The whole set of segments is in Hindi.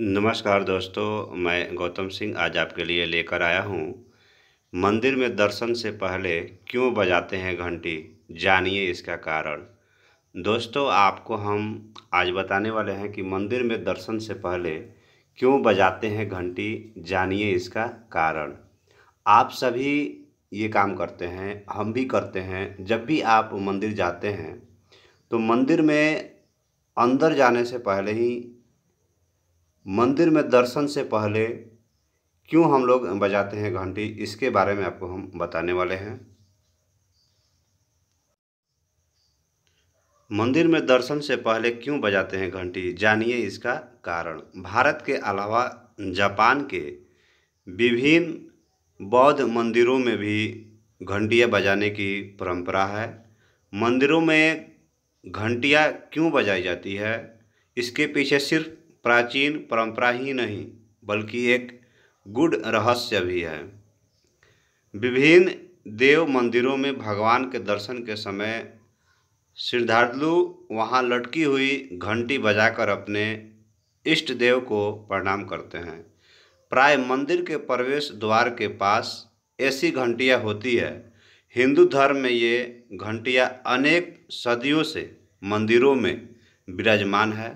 नमस्कार दोस्तों मैं गौतम सिंह आज आपके लिए लेकर आया हूँ मंदिर में दर्शन से पहले क्यों बजाते हैं घंटी जानिए इसका कारण दोस्तों आपको हम आज बताने वाले हैं कि मंदिर में दर्शन से पहले क्यों बजाते हैं घंटी जानिए इसका कारण आप सभी ये काम करते हैं हम भी करते हैं जब भी आप मंदिर जाते हैं तो मंदिर में अंदर जाने से पहले ही मंदिर में दर्शन से पहले क्यों हम लोग बजाते हैं घंटी इसके बारे में आपको हम बताने वाले हैं मंदिर में दर्शन से पहले क्यों बजाते हैं घंटी जानिए इसका कारण भारत के अलावा जापान के विभिन्न बौद्ध मंदिरों में भी घंटियाँ बजाने की परंपरा है मंदिरों में घंटियाँ क्यों बजाई जाती है इसके पीछे सिर्फ प्राचीन परंपरा ही नहीं बल्कि एक गुड रहस्य भी है विभिन्न देव मंदिरों में भगवान के दर्शन के समय श्रद्धालु वहाँ लटकी हुई घंटी बजाकर अपने इष्ट देव को प्रणाम करते हैं प्राय मंदिर के प्रवेश द्वार के पास ऐसी घंटियाँ होती है हिंदू धर्म में ये घंटियाँ अनेक सदियों से मंदिरों में विराजमान है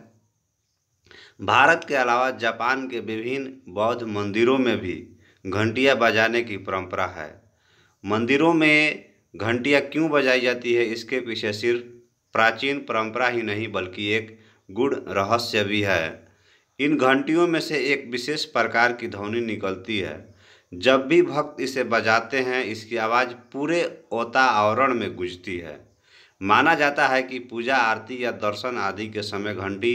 भारत के अलावा जापान के विभिन्न बौद्ध मंदिरों में भी घंटियाँ बजाने की परंपरा है मंदिरों में घंटियाँ क्यों बजाई जाती है इसके पीछे सिर्फ प्राचीन परंपरा ही नहीं बल्कि एक गुड़ रहस्य भी है इन घंटियों में से एक विशेष प्रकार की ध्वनि निकलती है जब भी भक्त इसे बजाते हैं इसकी आवाज़ पूरे ओतावरण में गुजती है माना जाता है कि पूजा आरती या दर्शन आदि के समय घंटी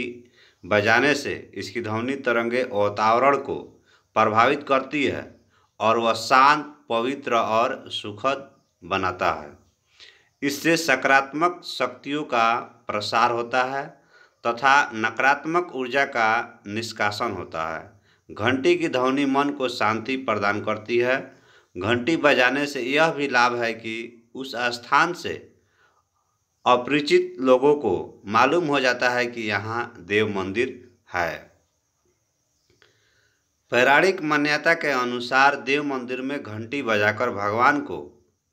बजाने से इसकी ध्वनि तरंगे वातावरण को प्रभावित करती है और वह शांत पवित्र और सुखद बनाता है इससे सकारात्मक शक्तियों का प्रसार होता है तथा नकारात्मक ऊर्जा का निष्कासन होता है घंटी की ध्वनि मन को शांति प्रदान करती है घंटी बजाने से यह भी लाभ है कि उस स्थान से अपरिचित लोगों को मालूम हो जाता है कि यहाँ देव मंदिर है पौराणिक मान्यता के अनुसार देव मंदिर में घंटी बजाकर भगवान को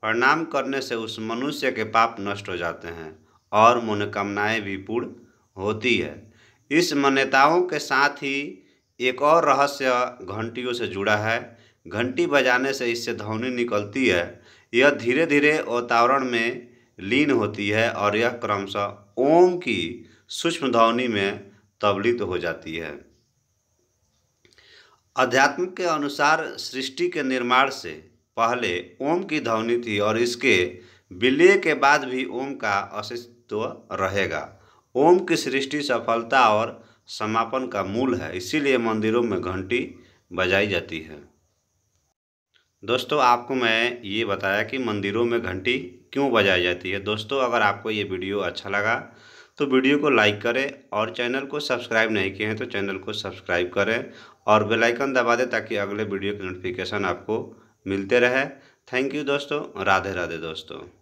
प्रणाम करने से उस मनुष्य के पाप नष्ट हो जाते हैं और मनोकामनाएं भी पूर्ण होती है इस मान्यताओं के साथ ही एक और रहस्य घंटियों से जुड़ा है घंटी बजाने से इससे ध्वनि निकलती है यह धीरे धीरे वातावरण में लीन होती है और यह क्रमशः ओम की सूक्ष्म ध्वनि में तबलित हो जाती है अध्यात्म के अनुसार सृष्टि के निर्माण से पहले ओम की ध्वनि थी और इसके विलय के बाद भी ओम का अस्तित्व रहेगा ओम की सृष्टि सफलता और समापन का मूल है इसीलिए मंदिरों में घंटी बजाई जाती है दोस्तों आपको मैं ये बताया कि मंदिरों में घंटी क्यों बजाई जाती है दोस्तों अगर आपको ये वीडियो अच्छा लगा तो वीडियो को लाइक करें और चैनल को सब्सक्राइब नहीं किए हैं तो चैनल को सब्सक्राइब करें और बेल आइकन दबा दें ताकि अगले वीडियो की नोटिफिकेशन आपको मिलते रहे थैंक यू दोस्तों राधे राधे दोस्तों